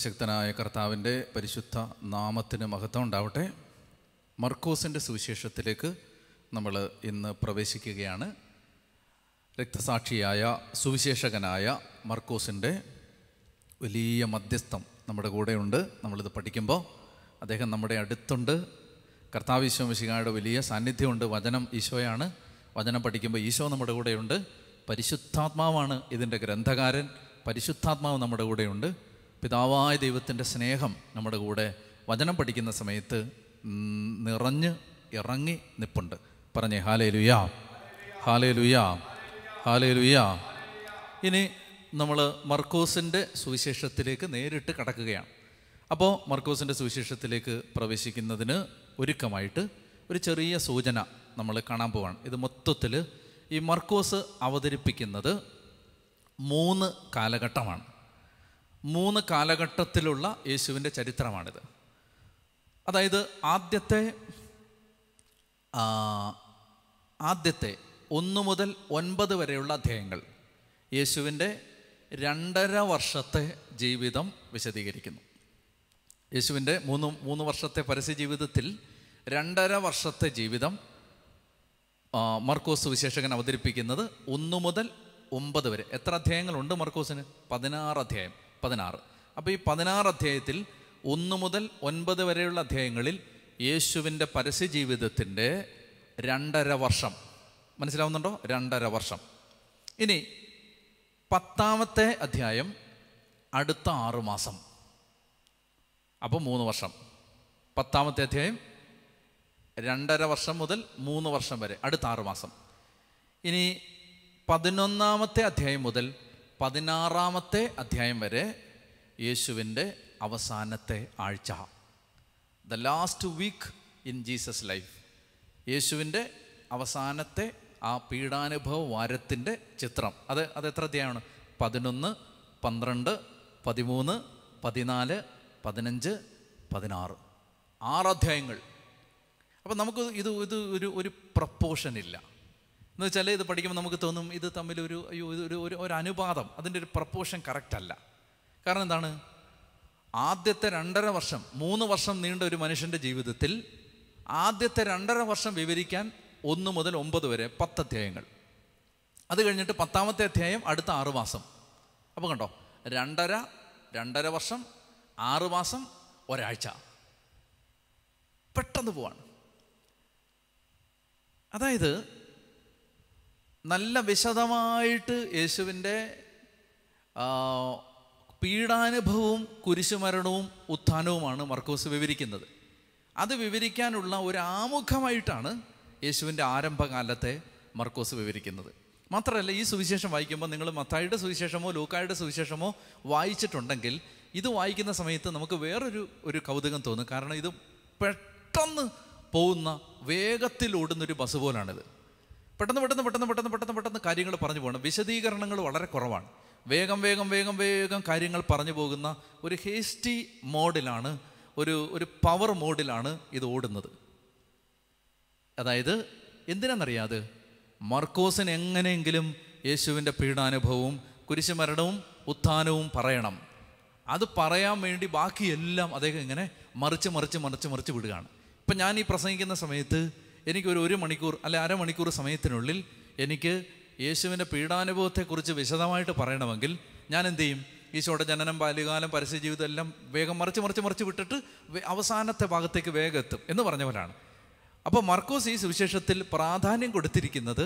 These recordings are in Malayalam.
സർവശക്തനായ കർത്താവിൻ്റെ പരിശുദ്ധ നാമത്തിന് മഹത്വം ഉണ്ടാവട്ടെ മർക്കോസിൻ്റെ സുവിശേഷത്തിലേക്ക് നമ്മൾ ഇന്ന് പ്രവേശിക്കുകയാണ് രക്തസാക്ഷിയായ സുവിശേഷകനായ മർക്കോസിൻ്റെ വലിയ മധ്യസ്ഥം നമ്മുടെ കൂടെയുണ്ട് നമ്മളിത് പഠിക്കുമ്പോൾ അദ്ദേഹം നമ്മുടെ അടുത്തുണ്ട് കർത്താവ് ഈശോ മിശികായുടെ വലിയ സാന്നിധ്യമുണ്ട് വചനം ഈശോയാണ് വചനം പഠിക്കുമ്പോൾ ഈശോ നമ്മുടെ കൂടെയുണ്ട് പരിശുദ്ധാത്മാവാണ് ഇതിൻ്റെ ഗ്രന്ഥകാരൻ പരിശുദ്ധാത്മാവ് നമ്മുടെ കൂടെയുണ്ട് പിതാവായ ദൈവത്തിൻ്റെ സ്നേഹം നമ്മുടെ കൂടെ വചനം പഠിക്കുന്ന സമയത്ത് നിറഞ്ഞ് ഇറങ്ങി നിപ്പുണ്ട് പറഞ്ഞേ ഹാലേ ലുയാ ഹാലേ ലുയാ ഹാലേ ലുയാ ഇനി നമ്മൾ മർക്കോസിൻ്റെ സുവിശേഷത്തിലേക്ക് നേരിട്ട് കടക്കുകയാണ് അപ്പോൾ മർക്കോസിൻ്റെ സുവിശേഷത്തിലേക്ക് പ്രവേശിക്കുന്നതിന് ഒരുക്കമായിട്ട് ഒരു ചെറിയ സൂചന നമ്മൾ കാണാൻ പോവാണ് ഇത് മൊത്തത്തിൽ ഈ മർക്കോസ് അവതരിപ്പിക്കുന്നത് മൂന്ന് കാലഘട്ടമാണ് മൂന്ന് കാലഘട്ടത്തിലുള്ള യേശുവിൻ്റെ ചരിത്രമാണിത് അതായത് ആദ്യത്തെ ആദ്യത്തെ ഒന്ന് മുതൽ ഒൻപത് വരെയുള്ള അധ്യായങ്ങൾ യേശുവിൻ്റെ രണ്ടര വർഷത്തെ ജീവിതം വിശദീകരിക്കുന്നു യേശുവിൻ്റെ മൂന്ന് മൂന്ന് വർഷത്തെ പരസ്യ ജീവിതത്തിൽ രണ്ടര വർഷത്തെ ജീവിതം മർക്കോസ് വിശേഷകൻ അവതരിപ്പിക്കുന്നത് ഒന്ന് മുതൽ ഒമ്പത് വരെ എത്ര അധ്യായങ്ങളുണ്ട് മർക്കോസിന് പതിനാറ് അധ്യായം പതിനാറ് അപ്പോൾ ഈ പതിനാറ് അധ്യായത്തിൽ ഒന്ന് മുതൽ ഒൻപത് വരെയുള്ള അധ്യായങ്ങളിൽ യേശുവിൻ്റെ ജീവിതത്തിൻ്റെ രണ്ടര വർഷം മനസ്സിലാവുന്നുണ്ടോ രണ്ടര വർഷം ഇനി പത്താമത്തെ അധ്യായം അടുത്ത മാസം അപ്പോൾ മൂന്ന് വർഷം പത്താമത്തെ അധ്യായം രണ്ടര വർഷം മുതൽ മൂന്ന് വർഷം വരെ അടുത്ത ആറുമാസം ഇനി പതിനൊന്നാമത്തെ അധ്യായം മുതൽ പതിനാറാമത്തെ അധ്യായം വരെ യേശുവിൻ്റെ അവസാനത്തെ ആഴ്ച the last week in Jesus life യേശുവിൻ്റെ അവസാനത്തെ ആ പീഡാനുഭവ വാരത്തിൻ്റെ ചിത്രം അത് അത് എത്ര അധ്യായമാണ് പതിനൊന്ന് പന്ത്രണ്ട് പതിമൂന്ന് പതിനാല് പതിനഞ്ച് പതിനാറ് ആറ് അധ്യായങ്ങൾ അപ്പം നമുക്ക് ഇത് ഇത് ഒരു ഒരു പ്രപ്പോഷനില്ല എന്ന് വെച്ചാൽ ഇത് പഠിക്കുമ്പോൾ നമുക്ക് തോന്നും ഇത് തമ്മിൽ ഒരു ഒരു ഒരു അനുപാതം അതിൻ്റെ ഒരു പ്രപ്പോഷൻ കറക്റ്റ് അല്ല കാരണം എന്താണ് ആദ്യത്തെ രണ്ടര വർഷം മൂന്ന് വർഷം നീണ്ട ഒരു മനുഷ്യൻ്റെ ജീവിതത്തിൽ ആദ്യത്തെ രണ്ടര വർഷം വിവരിക്കാൻ ഒന്ന് മുതൽ ഒമ്പത് വരെ പത്ത് അധ്യായങ്ങൾ അത് കഴിഞ്ഞിട്ട് പത്താമത്തെ അധ്യായം അടുത്ത ആറു മാസം അപ്പോൾ കണ്ടോ രണ്ടര രണ്ടര വർഷം ആറു മാസം ഒരാഴ്ച പെട്ടെന്ന് പോവാണ് അതായത് നല്ല വിശദമായിട്ട് യേശുവിൻ്റെ പീഡാനുഭവവും കുരിശുമരണവും ഉത്ഥാനവുമാണ് മർക്കോസ് വിവരിക്കുന്നത് അത് വിവരിക്കാനുള്ള ഒരു ആമുഖമായിട്ടാണ് യേശുവിൻ്റെ ആരംഭകാലത്തെ മർക്കോസ് വിവരിക്കുന്നത് മാത്രമല്ല ഈ സുവിശേഷം വായിക്കുമ്പോൾ നിങ്ങൾ മത്തായിയുടെ സുവിശേഷമോ ലൂക്കായുടെ സുവിശേഷമോ വായിച്ചിട്ടുണ്ടെങ്കിൽ ഇത് വായിക്കുന്ന സമയത്ത് നമുക്ക് വേറൊരു ഒരു കൗതുകം തോന്നും കാരണം ഇത് പെട്ടെന്ന് പോകുന്ന വേഗത്തിൽ ഓടുന്നൊരു ബസ് പോലാണിത് പെട്ടെന്ന് പെട്ടെന്ന് പെട്ടെന്ന് പെട്ടെന്ന് പെട്ടെന്ന് പെട്ടെന്ന് കാര്യങ്ങൾ പറഞ്ഞു പോകണം വിശദീകരണങ്ങൾ വളരെ കുറവാണ് വേഗം വേഗം വേഗം വേഗം കാര്യങ്ങൾ പറഞ്ഞു പോകുന്ന ഒരു ഹേസ്റ്റി മോഡിലാണ് ഒരു ഒരു പവർ മോഡിലാണ് ഇത് ഓടുന്നത് അതായത് എന്തിനാണെന്നറിയാതെ മർക്കോസിന് എങ്ങനെയെങ്കിലും യേശുവിൻ്റെ പീഡാനുഭവവും കുരിശുമരണവും ഉത്ഥാനവും പറയണം അത് പറയാൻ വേണ്ടി ബാക്കിയെല്ലാം അദ്ദേഹം ഇങ്ങനെ മറിച്ച് മറിച്ച് മറിച്ച് മറിച്ച് വിടുകയാണ് ഇപ്പം ഞാൻ ഈ പ്രസംഗിക്കുന്ന സമയത്ത് എനിക്കൊരു ഒരു മണിക്കൂർ അല്ലെ അരമണിക്കൂർ സമയത്തിനുള്ളിൽ എനിക്ക് യേശുവിൻ്റെ പീഡാനുഭവത്തെക്കുറിച്ച് വിശദമായിട്ട് പറയണമെങ്കിൽ ഞാൻ എന്തു ചെയ്യും ഈശോയുടെ ജനനം ബാല്യകാലം പരസ്യ ജീവിതം എല്ലാം വേഗം മറിച്ച് മറിച്ച് മറിച്ച് വിട്ടിട്ട് അവസാനത്തെ ഭാഗത്തേക്ക് വേഗം എത്തും എന്ന് പറഞ്ഞവരാണ് അപ്പോൾ മർക്കോസ് ഈ സുവിശേഷത്തിൽ പ്രാധാന്യം കൊടുത്തിരിക്കുന്നത്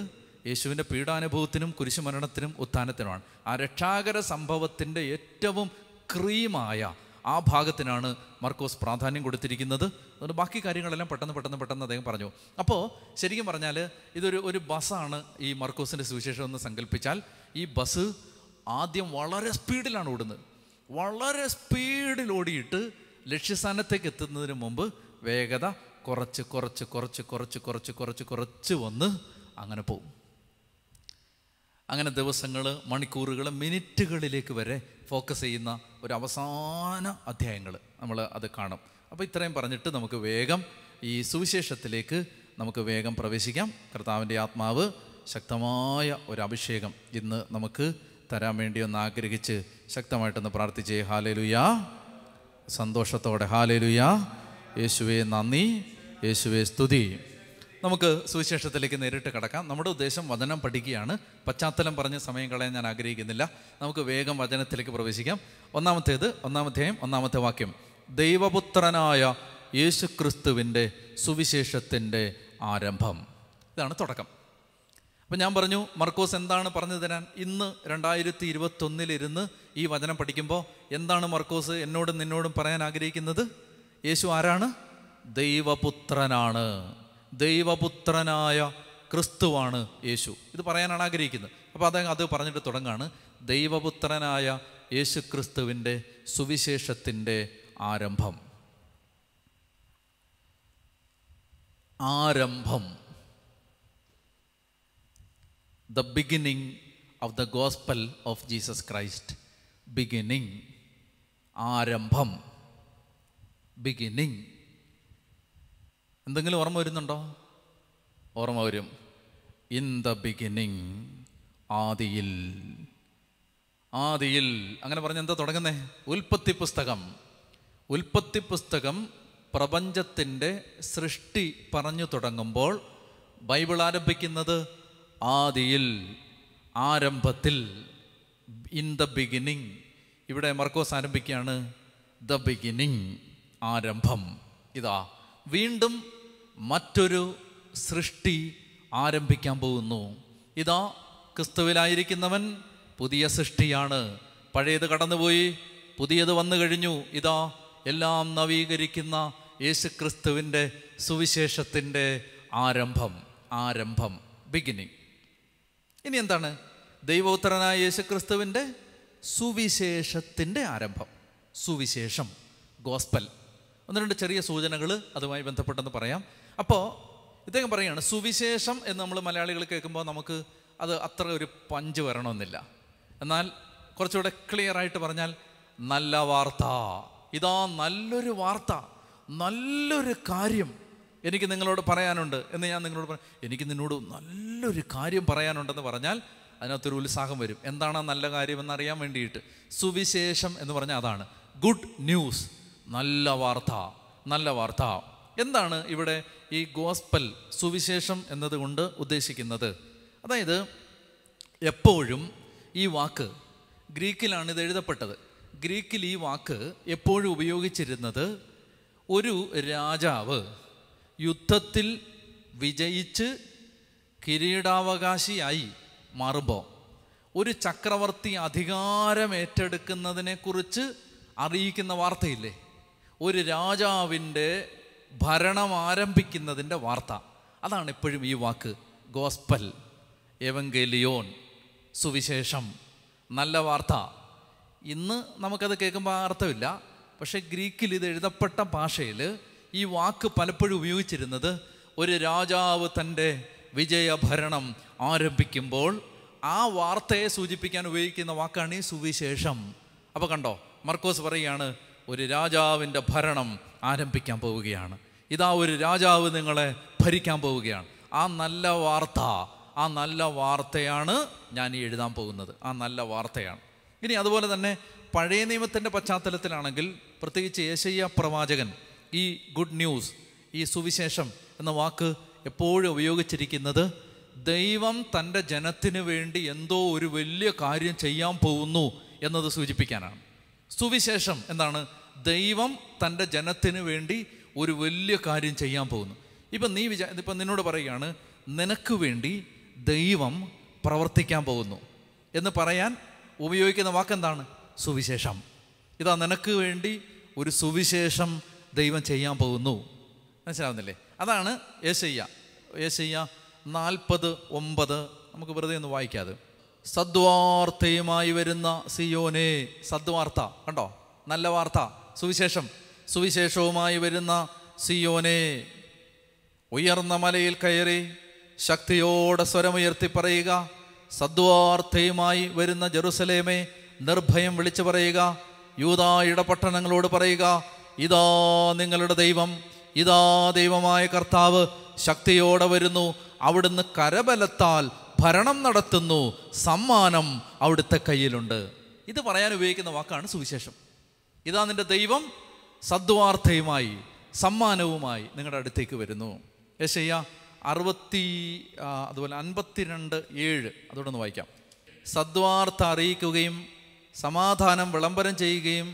യേശുവിൻ്റെ പീഡാനുഭവത്തിനും കുരിശുമരണത്തിനും ഉത്ഥാനത്തിനുമാണ് ആ രക്ഷാകര സംഭവത്തിൻ്റെ ഏറ്റവും ക്രീമായ ആ ഭാഗത്തിനാണ് മർക്കോസ് പ്രാധാന്യം കൊടുത്തിരിക്കുന്നത് അതുകൊണ്ട് ബാക്കി കാര്യങ്ങളെല്ലാം പെട്ടെന്ന് പെട്ടെന്ന് പെട്ടെന്ന് അദ്ദേഹം പറഞ്ഞു അപ്പോൾ ശരിക്കും പറഞ്ഞാൽ ഇതൊരു ഒരു ബസ്സാണ് ഈ മർക്കോസിൻ്റെ സുവിശേഷം എന്ന് സങ്കല്പിച്ചാൽ ഈ ബസ് ആദ്യം വളരെ സ്പീഡിലാണ് ഓടുന്നത് വളരെ സ്പീഡിൽ ഓടിയിട്ട് ലക്ഷ്യസ്ഥാനത്തേക്ക് എത്തുന്നതിന് മുമ്പ് വേഗത കുറച്ച് കുറച്ച് കുറച്ച് കുറച്ച് കുറച്ച് കുറച്ച് കുറച്ച് വന്ന് അങ്ങനെ പോകും അങ്ങനെ ദിവസങ്ങൾ മണിക്കൂറുകൾ മിനിറ്റുകളിലേക്ക് വരെ ഫോക്കസ് ചെയ്യുന്ന ഒരു അവസാന അധ്യായങ്ങൾ നമ്മൾ അത് കാണും അപ്പോൾ ഇത്രയും പറഞ്ഞിട്ട് നമുക്ക് വേഗം ഈ സുവിശേഷത്തിലേക്ക് നമുക്ക് വേഗം പ്രവേശിക്കാം കർത്താവിൻ്റെ ആത്മാവ് ശക്തമായ ഒരു അഭിഷേകം ഇന്ന് നമുക്ക് തരാൻ വേണ്ടി ഒന്ന് ആഗ്രഹിച്ച് ശക്തമായിട്ടൊന്ന് പ്രാർത്ഥിച്ചേ ഹാലേലുയാ സന്തോഷത്തോടെ ഹാലേലുയാ യേശുവെ നന്ദി യേശുവെ സ്തുതി നമുക്ക് സുവിശേഷത്തിലേക്ക് നേരിട്ട് കടക്കാം നമ്മുടെ ഉദ്ദേശം വചനം പഠിക്കുകയാണ് പശ്ചാത്തലം പറഞ്ഞ് സമയം കളയാൻ ഞാൻ ആഗ്രഹിക്കുന്നില്ല നമുക്ക് വേഗം വചനത്തിലേക്ക് പ്രവേശിക്കാം ഒന്നാമത്തേത് ഒന്നാമധ്യായം ഒന്നാമത്തെ വാക്യം ദൈവപുത്രനായ യേശു ക്രിസ്തുവിൻ്റെ സുവിശേഷത്തിൻ്റെ ആരംഭം ഇതാണ് തുടക്കം അപ്പം ഞാൻ പറഞ്ഞു മർക്കോസ് എന്താണ് പറഞ്ഞു തരാൻ ഇന്ന് രണ്ടായിരത്തി ഇരുപത്തൊന്നിലിരുന്ന് ഈ വചനം പഠിക്കുമ്പോൾ എന്താണ് മർക്കോസ് എന്നോടും നിന്നോടും പറയാൻ ആഗ്രഹിക്കുന്നത് യേശു ആരാണ് ദൈവപുത്രനാണ് ദൈവപുത്രനായ ക്രിസ്തുവാണ് യേശു ഇത് പറയാനാണ് ആഗ്രഹിക്കുന്നത് അപ്പോൾ അദ്ദേഹം അത് പറഞ്ഞിട്ട് തുടങ്ങാണ് ദൈവപുത്രനായ യേശു ക്രിസ്തുവിൻ്റെ സുവിശേഷത്തിൻ്റെ ആരംഭം ആരംഭം the beginning of the gospel of Jesus Christ beginning ആരംഭം ബിഗിനിങ് എന്തെങ്കിലും ഓർമ്മ വരുന്നുണ്ടോ ഓർമ്മ വരും ഇൻ ദ ബിഗിനിങ് ആദിയിൽ ആദിയിൽ അങ്ങനെ പറഞ്ഞ എന്താ തുടങ്ങുന്നേ ഉൽപ്പത്തി പുസ്തകം ഉൽപ്പത്തി പുസ്തകം പ്രപഞ്ചത്തിൻ്റെ സൃഷ്ടി പറഞ്ഞു തുടങ്ങുമ്പോൾ ബൈബിൾ ആരംഭിക്കുന്നത് ആദിയിൽ ആരംഭത്തിൽ ഇൻ ദ ബിഗിനിങ് ഇവിടെ മർക്കോസ് ആരംഭിക്കുകയാണ് ദ ബിഗിനിങ് ആരംഭം ഇതാ വീണ്ടും മറ്റൊരു സൃഷ്ടി ആരംഭിക്കാൻ പോകുന്നു ഇതാ ക്രിസ്തുവിലായിരിക്കുന്നവൻ പുതിയ സൃഷ്ടിയാണ് പഴയത് കടന്നുപോയി പുതിയത് വന്നു കഴിഞ്ഞു ഇതാ എല്ലാം നവീകരിക്കുന്ന യേശു ക്രിസ്തുവിൻ്റെ സുവിശേഷത്തിൻ്റെ ആരംഭം ആരംഭം ബിഗിനിങ് ഇനി എന്താണ് ദൈവോത്തരനായ ക്രിസ്തുവിൻ്റെ സുവിശേഷത്തിൻ്റെ ആരംഭം സുവിശേഷം ഗോസ്പൽ ഒന്ന് രണ്ട് ചെറിയ സൂചനകൾ അതുമായി ബന്ധപ്പെട്ടെന്ന് പറയാം അപ്പോൾ ഇദ്ദേഹം പറയുകയാണ് സുവിശേഷം എന്ന് നമ്മൾ മലയാളികൾ കേൾക്കുമ്പോൾ നമുക്ക് അത് അത്ര ഒരു പഞ്ച് വരണമെന്നില്ല എന്നാൽ കുറച്ചുകൂടെ ക്ലിയർ ആയിട്ട് പറഞ്ഞാൽ നല്ല വാർത്ത ഇതാ നല്ലൊരു വാർത്ത നല്ലൊരു കാര്യം എനിക്ക് നിങ്ങളോട് പറയാനുണ്ട് എന്ന് ഞാൻ നിങ്ങളോട് പറ എനിക്ക് നിന്നോട് നല്ലൊരു കാര്യം പറയാനുണ്ടെന്ന് പറഞ്ഞാൽ അതിനകത്തൊരു ഉത്സാഹം വരും എന്താണ് നല്ല കാര്യം എന്നറിയാൻ വേണ്ടിയിട്ട് സുവിശേഷം എന്ന് പറഞ്ഞാൽ അതാണ് ഗുഡ് ന്യൂസ് നല്ല വാർത്ത നല്ല വാർത്ത എന്താണ് ഇവിടെ ഈ ഗോസ്പൽ സുവിശേഷം എന്നതുകൊണ്ട് ഉദ്ദേശിക്കുന്നത് അതായത് എപ്പോഴും ഈ വാക്ക് ഗ്രീക്കിലാണ് ഇത് എഴുതപ്പെട്ടത് ഗ്രീക്കിൽ ഈ വാക്ക് എപ്പോഴും ഉപയോഗിച്ചിരുന്നത് ഒരു രാജാവ് യുദ്ധത്തിൽ വിജയിച്ച് കിരീടാവകാശിയായി മാറുമ്പോൾ ഒരു ചക്രവർത്തി അധികാരം ഏറ്റെടുക്കുന്നതിനെക്കുറിച്ച് അറിയിക്കുന്ന വാർത്തയില്ലേ ഒരു രാജാവിൻ്റെ ഭരണം ആരംഭിക്കുന്നതിൻ്റെ വാർത്ത അതാണ് എപ്പോഴും ഈ വാക്ക് ഗോസ്പൽ എവങ്കേലിയോൺ സുവിശേഷം നല്ല വാർത്ത ഇന്ന് നമുക്കത് കേൾക്കുമ്പോൾ അർത്ഥമില്ല പക്ഷേ ഗ്രീക്കിൽ ഇത് എഴുതപ്പെട്ട ഭാഷയിൽ ഈ വാക്ക് പലപ്പോഴും ഉപയോഗിച്ചിരുന്നത് ഒരു രാജാവ് തൻ്റെ വിജയഭരണം ആരംഭിക്കുമ്പോൾ ആ വാർത്തയെ സൂചിപ്പിക്കാൻ ഉപയോഗിക്കുന്ന വാക്കാണ് ഈ സുവിശേഷം അപ്പോൾ കണ്ടോ മർക്കോസ് പറയുകയാണ് ഒരു രാജാവിൻ്റെ ഭരണം ആരംഭിക്കാൻ പോവുകയാണ് ഇതാ ഒരു രാജാവ് നിങ്ങളെ ഭരിക്കാൻ പോവുകയാണ് ആ നല്ല വാർത്ത ആ നല്ല വാർത്തയാണ് ഞാൻ ഈ എഴുതാൻ പോകുന്നത് ആ നല്ല വാർത്തയാണ് ഇനി അതുപോലെ തന്നെ പഴയ നിയമത്തിൻ്റെ പശ്ചാത്തലത്തിലാണെങ്കിൽ പ്രത്യേകിച്ച് ഏശയ്യ പ്രവാചകൻ ഈ ഗുഡ് ന്യൂസ് ഈ സുവിശേഷം എന്ന വാക്ക് എപ്പോഴും ഉപയോഗിച്ചിരിക്കുന്നത് ദൈവം തൻ്റെ ജനത്തിന് വേണ്ടി എന്തോ ഒരു വലിയ കാര്യം ചെയ്യാൻ പോകുന്നു എന്നത് സൂചിപ്പിക്കാനാണ് സുവിശേഷം എന്താണ് ദൈവം തൻ്റെ ജനത്തിന് വേണ്ടി ഒരു വലിയ കാര്യം ചെയ്യാൻ പോകുന്നു ഇപ്പം നീ വിചാ ഇപ്പം നിന്നോട് പറയുകയാണ് നിനക്ക് വേണ്ടി ദൈവം പ്രവർത്തിക്കാൻ പോകുന്നു എന്ന് പറയാൻ ഉപയോഗിക്കുന്ന വാക്കെന്താണ് സുവിശേഷം ഇതാ നിനക്ക് വേണ്ടി ഒരു സുവിശേഷം ദൈവം ചെയ്യാൻ പോകുന്നു മനസ്സിലാവുന്നില്ലേ അതാണ് യേശയ്യ യേശയ്യ നാൽപ്പത് ഒമ്പത് നമുക്ക് വെറുതെ ഒന്ന് വായിക്കാതെ സദ്വാർത്തയുമായി വരുന്ന സിയോനെ സദ്വാർത്ത കണ്ടോ നല്ല വാർത്ത സുവിശേഷം സുവിശേഷവുമായി വരുന്ന സിയോനെ ഉയർന്ന മലയിൽ കയറി ശക്തിയോടെ സ്വരമുയർത്തി പറയുക സദ്വാർത്ഥയുമായി വരുന്ന ജെറുസലേമെ നിർഭയം വിളിച്ചു പറയുക യൂതായുടെ പട്ടണങ്ങളോട് പറയുക ഇതാ നിങ്ങളുടെ ദൈവം ഇതാ ദൈവമായ കർത്താവ് ശക്തിയോടെ വരുന്നു അവിടുന്ന് കരബലത്താൽ ഭരണം നടത്തുന്നു സമ്മാനം അവിടുത്തെ കയ്യിലുണ്ട് ഇത് പറയാൻ ഉപയോഗിക്കുന്ന വാക്കാണ് സുവിശേഷം ഇതാ നിൻ്റെ ദൈവം സദ്വാർത്ഥയുമായി സമ്മാനവുമായി നിങ്ങളുടെ അടുത്തേക്ക് വരുന്നു യശയ്യ അറുപത്തി അതുപോലെ അൻപത്തിരണ്ട് ഏഴ് അതോടെ വായിക്കാം സദ്വാർത്ഥ അറിയിക്കുകയും സമാധാനം വിളംബരം ചെയ്യുകയും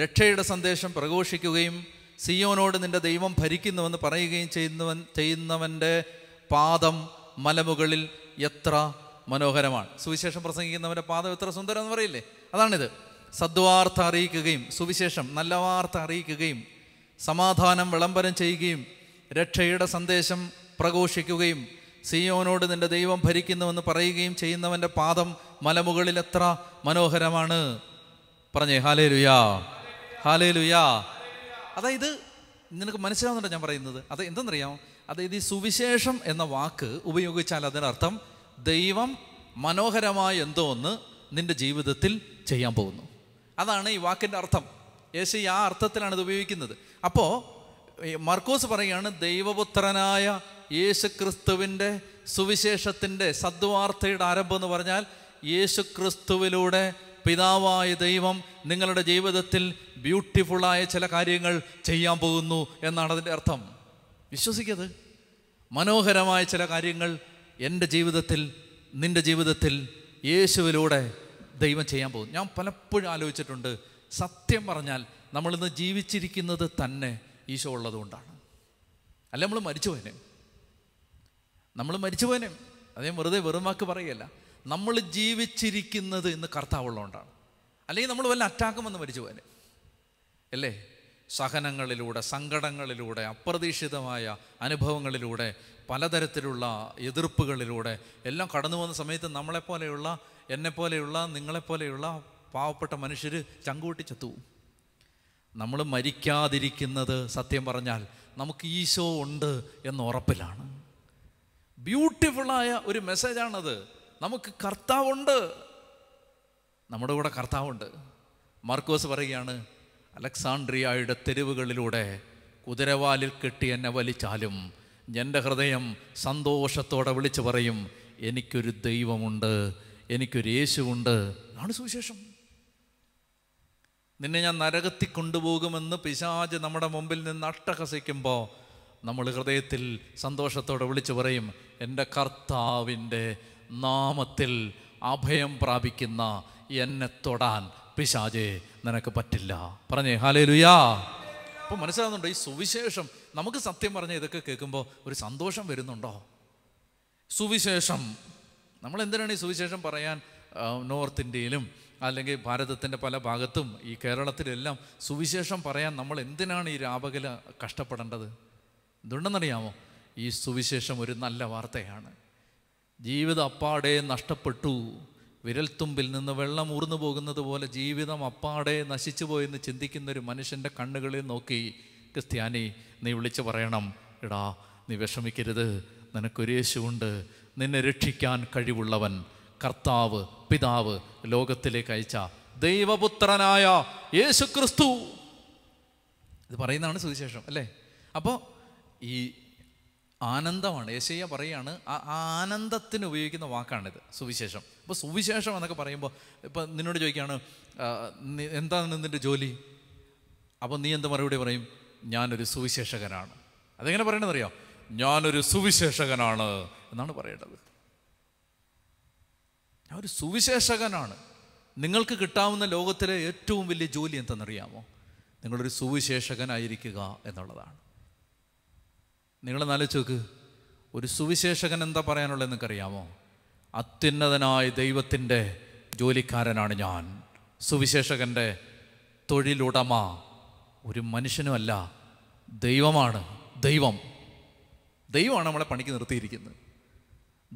രക്ഷയുടെ സന്ദേശം പ്രഘോഷിക്കുകയും സിയോനോട് നിന്റെ ദൈവം ഭരിക്കുന്നുവെന്ന് പറയുകയും ചെയ്യുന്നവൻ ചെയ്യുന്നവൻ്റെ പാദം മലമുകളിൽ എത്ര മനോഹരമാണ് സുവിശേഷം പ്രസംഗിക്കുന്നവൻ്റെ പാദം എത്ര സുന്ദരം എന്ന് പറയില്ലേ അതാണിത് സദ്വാർത്ത അറിയിക്കുകയും സുവിശേഷം നല്ല വാർത്ത അറിയിക്കുകയും സമാധാനം വിളംബരം ചെയ്യുകയും രക്ഷയുടെ സന്ദേശം പ്രഘോഷിക്കുകയും സിയോനോട് നിന്റെ ദൈവം ഭരിക്കുന്നുവെന്ന് പറയുകയും ചെയ്യുന്നവൻ്റെ പാദം മലമുകളിൽ എത്ര മനോഹരമാണ് പറഞ്ഞേ ഹാലേ ലുയാ ഹാലേ ലുയാ അതായത് നിനക്ക് മനസ്സിലാവുന്നുണ്ടോ ഞാൻ പറയുന്നത് അത് എന്തെന്നറിയാമോ അതായത് ഈ സുവിശേഷം എന്ന വാക്ക് ഉപയോഗിച്ചാൽ അതിനർത്ഥം ദൈവം മനോഹരമായ എന്തോ ഒന്ന് നിന്റെ ജീവിതത്തിൽ ചെയ്യാൻ പോകുന്നു അതാണ് ഈ വാക്കിൻ്റെ അർത്ഥം യേശു ആ അർത്ഥത്തിലാണ് ഇത് ഉപയോഗിക്കുന്നത് അപ്പോൾ മർക്കോസ് പറയുകയാണ് ദൈവപുത്രനായ യേശു ക്രിസ്തുവിൻ്റെ സുവിശേഷത്തിൻ്റെ സദ്വാർത്തയുടെ ആരംഭം എന്ന് പറഞ്ഞാൽ യേശു ക്രിസ്തുവിലൂടെ പിതാവായ ദൈവം നിങ്ങളുടെ ജീവിതത്തിൽ ബ്യൂട്ടിഫുള്ളായ ചില കാര്യങ്ങൾ ചെയ്യാൻ പോകുന്നു എന്നാണ് അതിൻ്റെ അർത്ഥം വിശ്വസിക്കത് മനോഹരമായ ചില കാര്യങ്ങൾ എൻ്റെ ജീവിതത്തിൽ നിൻ്റെ ജീവിതത്തിൽ യേശുവിലൂടെ ദൈവം ചെയ്യാൻ പോകും ഞാൻ പലപ്പോഴും ആലോചിച്ചിട്ടുണ്ട് സത്യം പറഞ്ഞാൽ നമ്മളിന്ന് ജീവിച്ചിരിക്കുന്നത് തന്നെ ഈശോ ഉള്ളതുകൊണ്ടാണ് അല്ല നമ്മൾ മരിച്ചു പോയനെ നമ്മൾ മരിച്ചു പോയനെ അതേ വെറുതെ വെറുമാക്ക് പറയുകയല്ല നമ്മൾ ജീവിച്ചിരിക്കുന്നത് ഇന്ന് ഉള്ളതുകൊണ്ടാണ് അല്ലെങ്കിൽ നമ്മൾ വല്ല അറ്റാക്കും വന്ന് മരിച്ചു പോയനെ അല്ലേ സഹനങ്ങളിലൂടെ സങ്കടങ്ങളിലൂടെ അപ്രതീക്ഷിതമായ അനുഭവങ്ങളിലൂടെ പലതരത്തിലുള്ള എതിർപ്പുകളിലൂടെ എല്ലാം കടന്നു പോകുന്ന സമയത്ത് നമ്മളെപ്പോലെയുള്ള എന്നെപ്പോലെയുള്ള നിങ്ങളെപ്പോലെയുള്ള പാവപ്പെട്ട മനുഷ്യർ ചങ്കൂട്ടി ചത്തുപോകും നമ്മൾ മരിക്കാതിരിക്കുന്നത് സത്യം പറഞ്ഞാൽ നമുക്ക് ഈശോ ഉണ്ട് എന്ന ഉറപ്പിലാണ് ബ്യൂട്ടിഫുള്ളായ ഒരു മെസ്സേജാണത് നമുക്ക് കർത്താവുണ്ട് നമ്മുടെ കൂടെ കർത്താവുണ്ട് മാർക്കോസ് പറയുകയാണ് അലക്സാണ്ട്രിയായുടെ തെരുവുകളിലൂടെ കുതിരവാലിൽ കെട്ടി എന്നെ വലിച്ചാലും എൻ്റെ ഹൃദയം സന്തോഷത്തോടെ വിളിച്ചു പറയും എനിക്കൊരു ദൈവമുണ്ട് എനിക്കൊരു യേശുവുണ്ട് ആണ് സുവിശേഷം നിന്നെ ഞാൻ നരകത്തിൽ കൊണ്ടുപോകുമെന്ന് പിശാജ് നമ്മുടെ മുമ്പിൽ നിന്ന് അട്ടഹസിക്കുമ്പോൾ നമ്മൾ ഹൃദയത്തിൽ സന്തോഷത്തോടെ വിളിച്ചു പറയും എൻ്റെ കർത്താവിൻ്റെ നാമത്തിൽ അഭയം പ്രാപിക്കുന്ന എന്നെ തൊടാൻ പിശാജെ നിനക്ക് പറ്റില്ല പറഞ്ഞേ ഹാലേ ലുയാ അപ്പോൾ മനസ്സിലാകുന്നുണ്ടോ ഈ സുവിശേഷം നമുക്ക് സത്യം പറഞ്ഞ ഇതൊക്കെ കേൾക്കുമ്പോൾ ഒരു സന്തോഷം വരുന്നുണ്ടോ സുവിശേഷം നമ്മൾ എന്തിനാണ് ഈ സുവിശേഷം പറയാൻ നോർത്ത് ഇന്ത്യയിലും അല്ലെങ്കിൽ ഭാരതത്തിൻ്റെ പല ഭാഗത്തും ഈ കേരളത്തിലെല്ലാം സുവിശേഷം പറയാൻ നമ്മൾ എന്തിനാണ് ഈ രാപകൽ കഷ്ടപ്പെടേണ്ടത് എന്തുണ്ടെന്നറിയാമോ ഈ സുവിശേഷം ഒരു നല്ല വാർത്തയാണ് ജീവിതം അപ്പാടെ നഷ്ടപ്പെട്ടു വിരൽത്തുമ്പിൽ നിന്ന് വെള്ളം ഊർന്നു പോകുന്നത് പോലെ ജീവിതം അപ്പാടെ നശിച്ചു പോയെന്ന് ചിന്തിക്കുന്ന ഒരു മനുഷ്യൻ്റെ കണ്ണുകളിൽ നോക്കി ക്രിസ്ത്യാനി നീ വിളിച്ചു പറയണം എടാ നീ വിഷമിക്കരുത് നിനക്കൊരു യേശുണ്ട് നിന്നെ രക്ഷിക്കാൻ കഴിവുള്ളവൻ കർത്താവ് പിതാവ് ലോകത്തിലേക്ക് അയച്ച ദൈവപുത്രനായ യേശു ക്രിസ്തു ഇത് പറയുന്നതാണ് സുവിശേഷം അല്ലേ അപ്പോൾ ഈ ആനന്ദമാണ് യേശയ്യ പറയുകയാണ് ആ ആനന്ദത്തിന് ഉപയോഗിക്കുന്ന വാക്കാണിത് സുവിശേഷം അപ്പോൾ സുവിശേഷം എന്നൊക്കെ പറയുമ്പോൾ ഇപ്പം നിന്നോട് ചോദിക്കുകയാണ് എന്താണ് നിൻ്റെ ജോലി അപ്പോൾ നീ എന്ത് മറുപടി പറയും ഞാനൊരു സുവിശേഷകനാണ് അതെങ്ങനെ പറയണമെന്നറിയോ ഞാനൊരു സുവിശേഷകനാണ് എന്നാണ് പറയേണ്ടത് അവർ ഒരു സുവിശേഷകനാണ് നിങ്ങൾക്ക് കിട്ടാവുന്ന ലോകത്തിലെ ഏറ്റവും വലിയ ജോലി എന്തെന്നറിയാമോ നിങ്ങളൊരു സുവിശേഷകനായിരിക്കുക എന്നുള്ളതാണ് നിങ്ങൾ നാലോചിക്ക് ഒരു സുവിശേഷകൻ എന്താ പറയാനുള്ളത് നിങ്ങൾക്കറിയാമോ അത്യുന്നതനായ ദൈവത്തിൻ്റെ ജോലിക്കാരനാണ് ഞാൻ സുവിശേഷകൻ്റെ തൊഴിലുടമ ഒരു മനുഷ്യനുമല്ല ദൈവമാണ് ദൈവം ദൈവമാണ് നമ്മളെ പണിക്ക് നിർത്തിയിരിക്കുന്നത്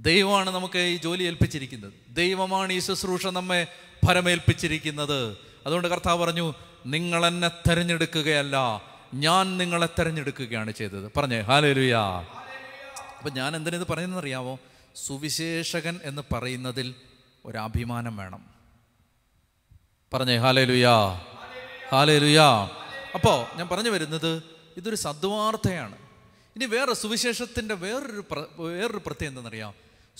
ദൈവമാണ് നമുക്ക് ഈ ജോലി ഏൽപ്പിച്ചിരിക്കുന്നത് ദൈവമാണ് ഈ ശുശ്രൂഷ നമ്മെ ഫലമേൽപ്പിച്ചിരിക്കുന്നത് അതുകൊണ്ട് കർത്താവ് പറഞ്ഞു നിങ്ങൾ എന്നെ തിരഞ്ഞെടുക്കുകയല്ല ഞാൻ നിങ്ങളെ തിരഞ്ഞെടുക്കുകയാണ് ചെയ്തത് പറഞ്ഞേ ഹാലലുയാ അപ്പൊ ഞാൻ എന്തിനിത് അറിയാമോ സുവിശേഷകൻ എന്ന് പറയുന്നതിൽ ഒരഭിമാനം വേണം പറഞ്ഞേ ഹാലലുയാ ഹാലലുയാ അപ്പോൾ ഞാൻ പറഞ്ഞു വരുന്നത് ഇതൊരു സദ്വാർത്ഥയാണ് ഇനി വേറെ സുവിശേഷത്തിൻ്റെ വേറൊരു വേറൊരു പ്രത്യേകത എന്താണെന്നറിയാം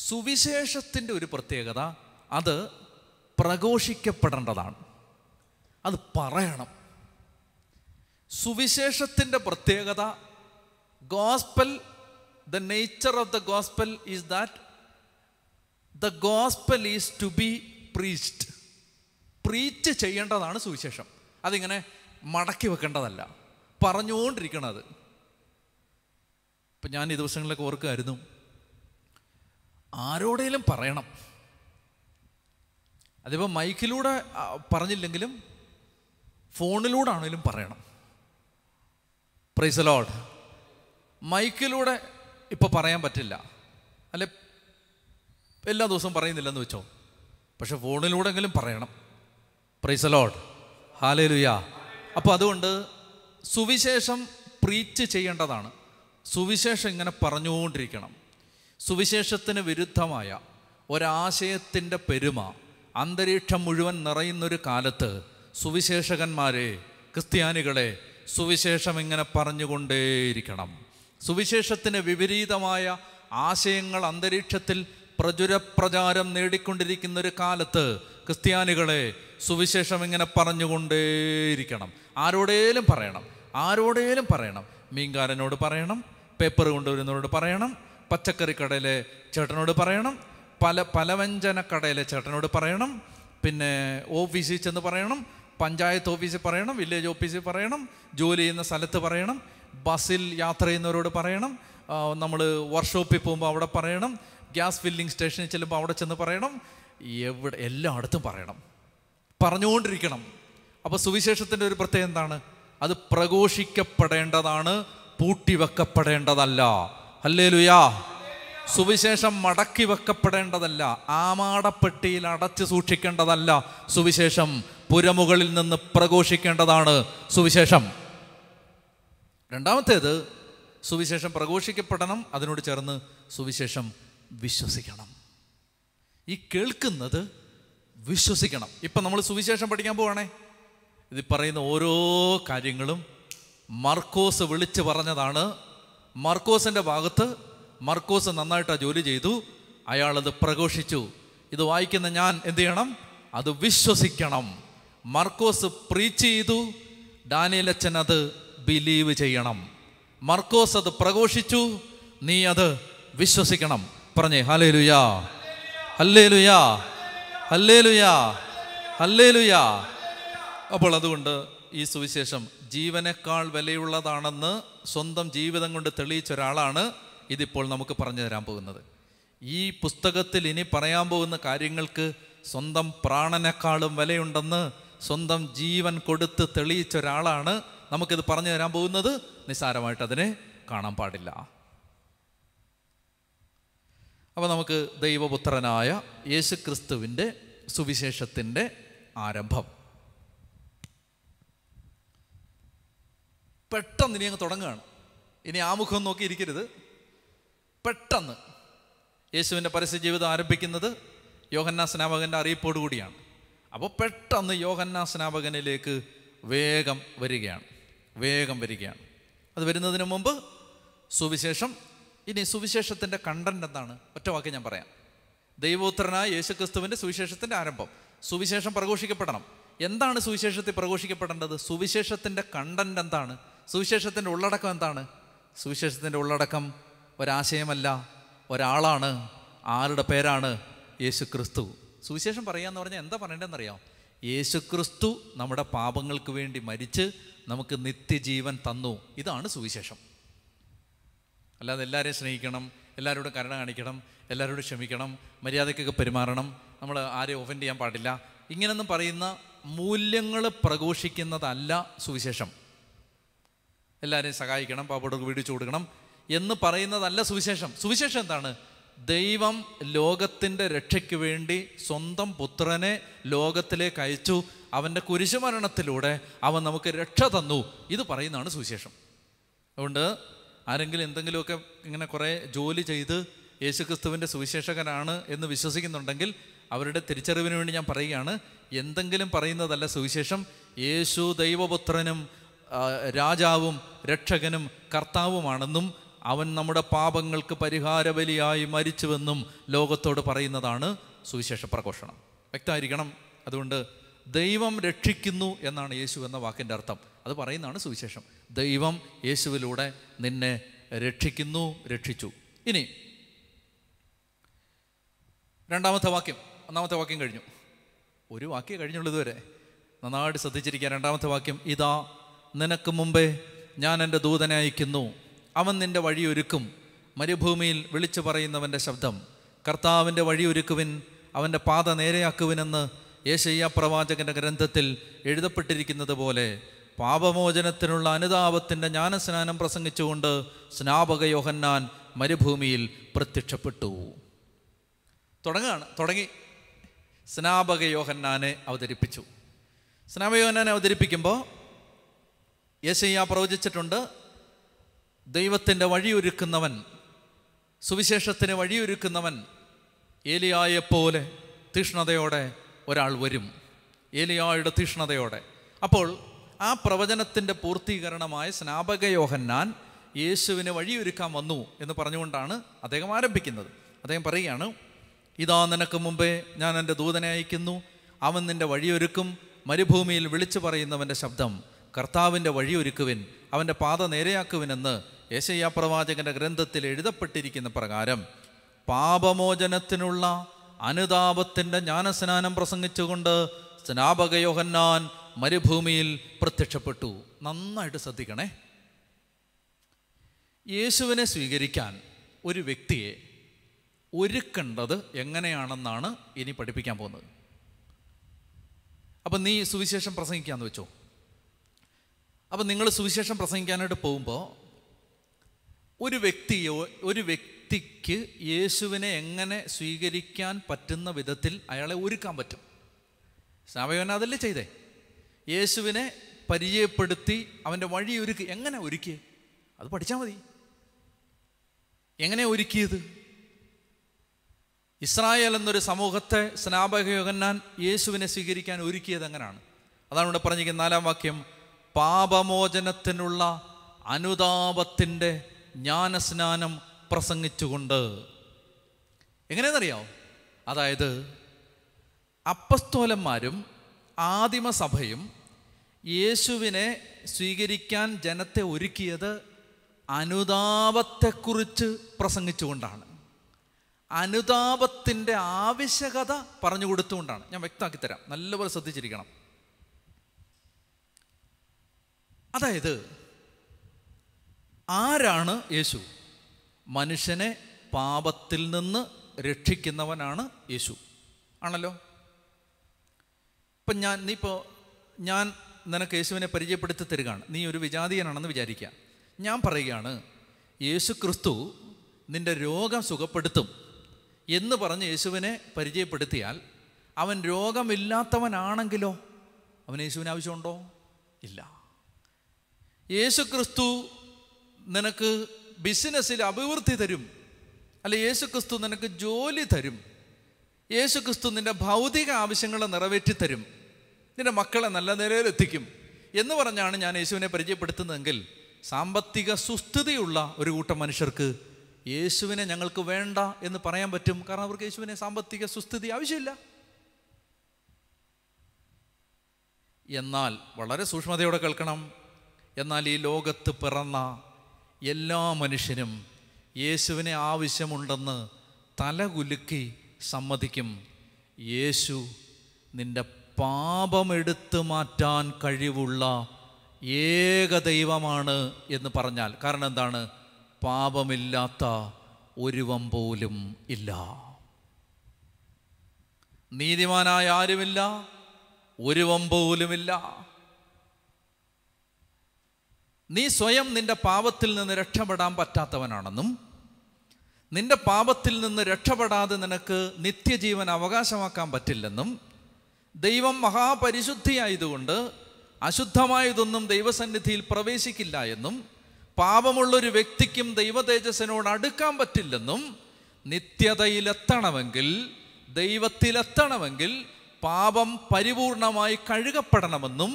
സുവിശേഷത്തിൻ്റെ ഒരു പ്രത്യേകത അത് പ്രഘോഷിക്കപ്പെടേണ്ടതാണ് അത് പറയണം സുവിശേഷത്തിൻ്റെ പ്രത്യേകത gospel the nature of the gospel is that the gospel is to be preached preach ചെയ്യേണ്ടതാണ് സുവിശേഷം അതിങ്ങനെ മടക്കി വെക്കേണ്ടതല്ല പറഞ്ഞുകൊണ്ടിരിക്കണത് അപ്പം ഞാൻ ഈ ദിവസങ്ങളിലൊക്കെ ഓർക്കുമായിരുന്നു ആരോടേലും പറയണം അതിപ്പോൾ മൈക്കിലൂടെ പറഞ്ഞില്ലെങ്കിലും ഫോണിലൂടെ ആണെങ്കിലും പറയണം പ്രൈസലോഡ് മൈക്കിലൂടെ ഇപ്പോൾ പറയാൻ പറ്റില്ല അല്ലെ എല്ലാ ദിവസവും പറയുന്നില്ലെന്ന് വെച്ചോ പക്ഷെ ഫോണിലൂടെങ്കിലും പറയണം പ്രൈസലോഡ് ഹാലേലുയാ അപ്പോൾ അതുകൊണ്ട് സുവിശേഷം പ്രീച്ച് ചെയ്യേണ്ടതാണ് സുവിശേഷം ഇങ്ങനെ പറഞ്ഞുകൊണ്ടിരിക്കണം സുവിശേഷത്തിന് വിരുദ്ധമായ ഒരാശയത്തിൻ്റെ പെരുമ അന്തരീക്ഷം മുഴുവൻ നിറയുന്നൊരു കാലത്ത് സുവിശേഷകന്മാരെ ക്രിസ്ത്യാനികളെ സുവിശേഷം ഇങ്ങനെ പറഞ്ഞുകൊണ്ടേയിരിക്കണം സുവിശേഷത്തിന് വിപരീതമായ ആശയങ്ങൾ അന്തരീക്ഷത്തിൽ പ്രചുരപ്രചാരം നേടിക്കൊണ്ടിരിക്കുന്ന ഒരു കാലത്ത് ക്രിസ്ത്യാനികളെ സുവിശേഷം ഇങ്ങനെ പറഞ്ഞുകൊണ്ടേയിരിക്കണം ആരോടേലും പറയണം ആരോടേലും പറയണം മീൻകാരനോട് പറയണം പേപ്പർ കൊണ്ടുവരുന്നവരോട് പറയണം പച്ചക്കറി കടയിലെ ചേട്ടനോട് പറയണം പല പലവ്യഞ്ജന കടയിലെ ചേട്ടനോട് പറയണം പിന്നെ ഓഫീസിൽ ചെന്ന് പറയണം പഞ്ചായത്ത് ഓഫീസിൽ പറയണം വില്ലേജ് ഓഫീസിൽ പറയണം ജോലി ചെയ്യുന്ന സ്ഥലത്ത് പറയണം ബസ്സിൽ യാത്ര ചെയ്യുന്നവരോട് പറയണം നമ്മൾ വർക്ക്ഷോപ്പിൽ പോകുമ്പോൾ അവിടെ പറയണം ഗ്യാസ് ഫില്ലിംഗ് സ്റ്റേഷനിൽ ചെല്ലുമ്പോൾ അവിടെ ചെന്ന് പറയണം എവിടെ എല്ലായിടത്തും പറയണം പറഞ്ഞുകൊണ്ടിരിക്കണം അപ്പോൾ സുവിശേഷത്തിൻ്റെ ഒരു പ്രത്യേകത എന്താണ് അത് പ്രഘോഷിക്കപ്പെടേണ്ടതാണ് പൂട്ടിവെക്കപ്പെടേണ്ടതല്ല അല്ലേലുയാ സുവിശേഷം മടക്കി വെക്കപ്പെടേണ്ടതല്ല ആമാടപ്പെട്ടിയിൽ അടച്ചു സൂക്ഷിക്കേണ്ടതല്ല സുവിശേഷം പുരമുകളിൽ നിന്ന് പ്രഘോഷിക്കേണ്ടതാണ് സുവിശേഷം രണ്ടാമത്തേത് സുവിശേഷം പ്രഘോഷിക്കപ്പെടണം അതിനോട് ചേർന്ന് സുവിശേഷം വിശ്വസിക്കണം ഈ കേൾക്കുന്നത് വിശ്വസിക്കണം ഇപ്പം നമ്മൾ സുവിശേഷം പഠിക്കാൻ പോവാണേ ഇത് പറയുന്ന ഓരോ കാര്യങ്ങളും മർക്കോസ് വിളിച്ച് പറഞ്ഞതാണ് മർക്കോസിൻ്റെ ഭാഗത്ത് മർക്കോസ് നന്നായിട്ട് ജോലി ചെയ്തു അയാളത് പ്രഘോഷിച്ചു ഇത് വായിക്കുന്ന ഞാൻ എന്ത് ചെയ്യണം അത് വിശ്വസിക്കണം മർക്കോസ് പ്രീച്ച് ചെയ്തു ഡാനിയലച്ചൻ അത് ബിലീവ് ചെയ്യണം മർക്കോസ് അത് പ്രഘോഷിച്ചു നീ അത് വിശ്വസിക്കണം പറഞ്ഞേ ഹലേ ലുയാ ഹല്ലേ ലുയാ ഹല്ലേ ലുയാ ഹല്ലേ ലുയാ അപ്പോൾ അതുകൊണ്ട് ഈ സുവിശേഷം ജീവനേക്കാൾ വിലയുള്ളതാണെന്ന് സ്വന്തം ജീവിതം കൊണ്ട് തെളിയിച്ച ഒരാളാണ് ഇതിപ്പോൾ നമുക്ക് പറഞ്ഞു തരാൻ പോകുന്നത് ഈ പുസ്തകത്തിൽ ഇനി പറയാൻ പോകുന്ന കാര്യങ്ങൾക്ക് സ്വന്തം പ്രാണനേക്കാളും വിലയുണ്ടെന്ന് സ്വന്തം ജീവൻ കൊടുത്ത് തെളിയിച്ച ഒരാളാണ് നമുക്കിത് പറഞ്ഞു തരാൻ പോകുന്നത് നിസ്സാരമായിട്ട് അതിനെ കാണാൻ പാടില്ല അപ്പോൾ നമുക്ക് ദൈവപുത്രനായ യേശു ക്രിസ്തുവിൻ്റെ സുവിശേഷത്തിൻ്റെ ആരംഭം പെട്ടെന്ന് ഇനി അങ്ങ് തുടങ്ങുകയാണ് ഇനി ആമുഖം നോക്കി ഇരിക്കരുത് പെട്ടെന്ന് യേശുവിൻ്റെ പരസ്യ ജീവിതം ആരംഭിക്കുന്നത് യോഹന്നാ സ്നാപകൻ്റെ അറിയിപ്പോടുകൂടിയാണ് അപ്പോൾ പെട്ടെന്ന് യോഹന്നാ സ്നാപകനിലേക്ക് വേഗം വരികയാണ് വേഗം വരികയാണ് അത് വരുന്നതിന് മുമ്പ് സുവിശേഷം ഇനി സുവിശേഷത്തിൻ്റെ കണ്ടൻറ് എന്താണ് ഒറ്റ വാക്ക് ഞാൻ പറയാം ദൈവോത്രനായ യേശുക്രിസ്തുവിൻ്റെ സുവിശേഷത്തിൻ്റെ ആരംഭം സുവിശേഷം പ്രഘോഷിക്കപ്പെടണം എന്താണ് സുവിശേഷത്തിൽ പ്രഘോഷിക്കപ്പെടേണ്ടത് സുവിശേഷത്തിൻ്റെ കണ്ടൻറ് എന്താണ് സുവിശേഷത്തിൻ്റെ ഉള്ളടക്കം എന്താണ് സുവിശേഷത്തിൻ്റെ ഉള്ളടക്കം ഒരാശയമല്ല ഒരാളാണ് ആരുടെ പേരാണ് യേശു ക്രിസ്തു സുവിശേഷം പറയാന്ന് പറഞ്ഞാൽ എന്താ പറയേണ്ടതെന്നറിയാം യേശു ക്രിസ്തു നമ്മുടെ പാപങ്ങൾക്ക് വേണ്ടി മരിച്ച് നമുക്ക് നിത്യജീവൻ തന്നു ഇതാണ് സുവിശേഷം അല്ലാതെ എല്ലാവരെയും സ്നേഹിക്കണം എല്ലാവരോടും കരുണ കാണിക്കണം എല്ലാവരോടും ക്ഷമിക്കണം മര്യാദയ്ക്കൊക്കെ പെരുമാറണം നമ്മൾ ആരെയും ഓഫൻഡ് ചെയ്യാൻ പാടില്ല ഇങ്ങനെയൊന്നും പറയുന്ന മൂല്യങ്ങൾ പ്രഘോഷിക്കുന്നതല്ല സുവിശേഷം എല്ലാവരെയും സഹായിക്കണം പാവപ്പെട്ടവർക്ക് വീടിച്ചു കൊടുക്കണം എന്ന് പറയുന്നതല്ല സുവിശേഷം സുവിശേഷം എന്താണ് ദൈവം ലോകത്തിൻ്റെ രക്ഷയ്ക്ക് വേണ്ടി സ്വന്തം പുത്രനെ ലോകത്തിലേക്ക് അയച്ചു അവൻ്റെ കുരിശുമരണത്തിലൂടെ അവൻ നമുക്ക് രക്ഷ തന്നു ഇത് പറയുന്നതാണ് സുവിശേഷം അതുകൊണ്ട് ആരെങ്കിലും എന്തെങ്കിലുമൊക്കെ ഇങ്ങനെ കുറേ ജോലി ചെയ്ത് യേശുക്രിസ്തുവിൻ്റെ സുവിശേഷകനാണ് എന്ന് വിശ്വസിക്കുന്നുണ്ടെങ്കിൽ അവരുടെ തിരിച്ചറിവിന് വേണ്ടി ഞാൻ പറയുകയാണ് എന്തെങ്കിലും പറയുന്നതല്ല സുവിശേഷം യേശു ദൈവപുത്രനും രാജാവും രക്ഷകനും കർത്താവുമാണെന്നും അവൻ നമ്മുടെ പാപങ്ങൾക്ക് ബലിയായി മരിച്ചുവെന്നും ലോകത്തോട് പറയുന്നതാണ് സുവിശേഷ പ്രഘോഷണം വ്യക്തമായിരിക്കണം അതുകൊണ്ട് ദൈവം രക്ഷിക്കുന്നു എന്നാണ് യേശു എന്ന വാക്കിൻ്റെ അർത്ഥം അത് പറയുന്നതാണ് സുവിശേഷം ദൈവം യേശുവിലൂടെ നിന്നെ രക്ഷിക്കുന്നു രക്ഷിച്ചു ഇനി രണ്ടാമത്തെ വാക്യം ഒന്നാമത്തെ വാക്യം കഴിഞ്ഞു ഒരു വാക്യം കഴിഞ്ഞുള്ളതുവരെ നന്നായിട്ട് ശ്രദ്ധിച്ചിരിക്കുക രണ്ടാമത്തെ വാക്യം ഇതാ നിനക്ക് മുമ്പേ ഞാൻ എൻ്റെ ദൂതനെ അയക്കുന്നു അവൻ നിൻ്റെ വഴിയൊരുക്കും മരുഭൂമിയിൽ വിളിച്ചു പറയുന്നവൻ്റെ ശബ്ദം കർത്താവിൻ്റെ വഴിയൊരുക്കുവിൻ അവൻ്റെ പാത നേരെയാക്കുവിനെന്ന് യേശയ്യ പ്രവാചകൻ്റെ ഗ്രന്ഥത്തിൽ എഴുതപ്പെട്ടിരിക്കുന്നത് പോലെ പാപമോചനത്തിനുള്ള അനുതാപത്തിൻ്റെ ജ്ഞാനസ്നാനം പ്രസംഗിച്ചുകൊണ്ട് സ്നാപക യോഹന്നാൻ മരുഭൂമിയിൽ പ്രത്യക്ഷപ്പെട്ടു തുടങ്ങുകയാണ് തുടങ്ങി സ്നാപക യോഹന്നാനെ അവതരിപ്പിച്ചു സ്നാപക യോഹന്നാനെ അവതരിപ്പിക്കുമ്പോൾ യേശയ്യ പ്രവചിച്ചിട്ടുണ്ട് ദൈവത്തിൻ്റെ വഴിയൊരുക്കുന്നവൻ സുവിശേഷത്തിന് വഴിയൊരുക്കുന്നവൻ ഏലിയായെപ്പോലെ തീഷ്ണതയോടെ ഒരാൾ വരും ഏലിയായുടെ തീഷ്ണതയോടെ അപ്പോൾ ആ പ്രവചനത്തിൻ്റെ പൂർത്തീകരണമായ സ്നാപകയോഹന്നാൻ യേശുവിന് വഴിയൊരുക്കാൻ വന്നു എന്ന് പറഞ്ഞുകൊണ്ടാണ് അദ്ദേഹം ആരംഭിക്കുന്നത് അദ്ദേഹം പറയുകയാണ് ഇതാ നിനക്ക് മുമ്പേ ഞാൻ എൻ്റെ ദൂതനെ അയക്കുന്നു അവൻ നിൻ്റെ വഴിയൊരുക്കും മരുഭൂമിയിൽ വിളിച്ചു പറയുന്നവൻ്റെ ശബ്ദം കർത്താവിൻ്റെ വഴിയൊരുക്കുവിൻ അവൻ്റെ പാത നേരെയാക്കുവിനെന്ന് യേശയ്യാപ്രവാചകൻ്റെ ഗ്രന്ഥത്തിൽ എഴുതപ്പെട്ടിരിക്കുന്ന പ്രകാരം പാപമോചനത്തിനുള്ള അനുതാപത്തിൻ്റെ ജ്ഞാനസ്നാനം പ്രസംഗിച്ചുകൊണ്ട് സ്നാപക യോഹന്നാൻ മരുഭൂമിയിൽ പ്രത്യക്ഷപ്പെട്ടു നന്നായിട്ട് ശ്രദ്ധിക്കണേ യേശുവിനെ സ്വീകരിക്കാൻ ഒരു വ്യക്തിയെ ഒരുക്കേണ്ടത് എങ്ങനെയാണെന്നാണ് ഇനി പഠിപ്പിക്കാൻ പോകുന്നത് അപ്പം നീ സുവിശേഷം പ്രസംഗിക്കാമെന്ന് വെച്ചോ അപ്പം നിങ്ങൾ സുവിശേഷം പ്രസംഗിക്കാനായിട്ട് പോകുമ്പോൾ ഒരു വ്യക്തിയോ ഒരു വ്യക്തിക്ക് യേശുവിനെ എങ്ങനെ സ്വീകരിക്കാൻ പറ്റുന്ന വിധത്തിൽ അയാളെ ഒരുക്കാൻ പറ്റും സ്നാപകന അതല്ലേ ചെയ്തേ യേശുവിനെ പരിചയപ്പെടുത്തി അവൻ്റെ വഴി ഒരുക്കി എങ്ങനെ ഒരുക്കി അത് പഠിച്ചാൽ മതി എങ്ങനെ ഒരുക്കിയത് ഇസ്രായേൽ എന്നൊരു സമൂഹത്തെ സ്നാപകയോഗന്നാൻ യേശുവിനെ സ്വീകരിക്കാൻ ഒരുക്കിയത് എങ്ങനെയാണ് അതാണ് ഇവിടെ പറഞ്ഞിരിക്കുന്ന നാലാം വാക്യം പാപമോചനത്തിനുള്ള അനുതാപത്തിൻ്റെ ജ്ഞാനസ്നാനം പ്രസംഗിച്ചുകൊണ്ട് എങ്ങനെയെന്നറിയാമോ അതായത് അപ്പസ്തോലന്മാരും ആദിമസഭയും യേശുവിനെ സ്വീകരിക്കാൻ ജനത്തെ ഒരുക്കിയത് അനുതാപത്തെക്കുറിച്ച് പ്രസംഗിച്ചുകൊണ്ടാണ് അനുതാപത്തിൻ്റെ ആവശ്യകത പറഞ്ഞു കൊടുത്തുകൊണ്ടാണ് ഞാൻ വ്യക്തമാക്കി തരാം നല്ലപോലെ ശ്രദ്ധിച്ചിരിക്കണം അതായത് ആരാണ് യേശു മനുഷ്യനെ പാപത്തിൽ നിന്ന് രക്ഷിക്കുന്നവനാണ് യേശു ആണല്ലോ ഇപ്പം ഞാൻ നീ ഇപ്പോൾ ഞാൻ നിനക്ക് യേശുവിനെ പരിചയപ്പെടുത്തി തരികയാണ് നീ ഒരു വിജാതീയനാണെന്ന് വിചാരിക്കുക ഞാൻ പറയുകയാണ് യേശു ക്രിസ്തു നിൻ്റെ രോഗം സുഖപ്പെടുത്തും എന്ന് പറഞ്ഞ് യേശുവിനെ പരിചയപ്പെടുത്തിയാൽ അവൻ രോഗമില്ലാത്തവനാണെങ്കിലോ അവൻ യേശുവിന് ആവശ്യമുണ്ടോ ഇല്ല യേശുക്രിസ്തു നിനക്ക് ബിസിനസ്സിൽ അഭിവൃദ്ധി തരും യേശു ക്രിസ്തു നിനക്ക് ജോലി തരും ക്രിസ്തു നിൻ്റെ ഭൗതിക ആവശ്യങ്ങളെ നിറവേറ്റിത്തരും നിൻ്റെ മക്കളെ നല്ല നിലയിലെത്തിക്കും എന്ന് പറഞ്ഞാണ് ഞാൻ യേശുവിനെ പരിചയപ്പെടുത്തുന്നതെങ്കിൽ സാമ്പത്തിക സുസ്ഥിതിയുള്ള ഒരു കൂട്ടം മനുഷ്യർക്ക് യേശുവിനെ ഞങ്ങൾക്ക് വേണ്ട എന്ന് പറയാൻ പറ്റും കാരണം അവർക്ക് യേശുവിനെ സാമ്പത്തിക സുസ്ഥിതി ആവശ്യമില്ല എന്നാൽ വളരെ സൂക്ഷ്മതയോടെ കേൾക്കണം എന്നാൽ ഈ ലോകത്ത് പിറന്ന എല്ലാ മനുഷ്യനും യേശുവിനെ ആവശ്യമുണ്ടെന്ന് തലകുലുക്കി സമ്മതിക്കും യേശു നിന്റെ പാപമെടുത്തു മാറ്റാൻ കഴിവുള്ള ഏക ദൈവമാണ് എന്ന് പറഞ്ഞാൽ കാരണം എന്താണ് പാപമില്ലാത്ത ഒരുവം പോലും ഇല്ല നീതിമാനായ ആരുമില്ല ഒരുവം പോലുമില്ല നീ സ്വയം നിന്റെ പാപത്തിൽ നിന്ന് രക്ഷപ്പെടാൻ പറ്റാത്തവനാണെന്നും നിന്റെ പാപത്തിൽ നിന്ന് രക്ഷപ്പെടാതെ നിനക്ക് നിത്യജീവൻ അവകാശമാക്കാൻ പറ്റില്ലെന്നും ദൈവം മഹാപരിശുദ്ധിയായതുകൊണ്ട് അശുദ്ധമായതൊന്നും ദൈവസന്നിധിയിൽ പ്രവേശിക്കില്ല എന്നും പാപമുള്ളൊരു വ്യക്തിക്കും ദൈവ അടുക്കാൻ പറ്റില്ലെന്നും നിത്യതയിലെത്തണമെങ്കിൽ ദൈവത്തിലെത്തണമെങ്കിൽ പാപം പരിപൂർണമായി കഴുകപ്പെടണമെന്നും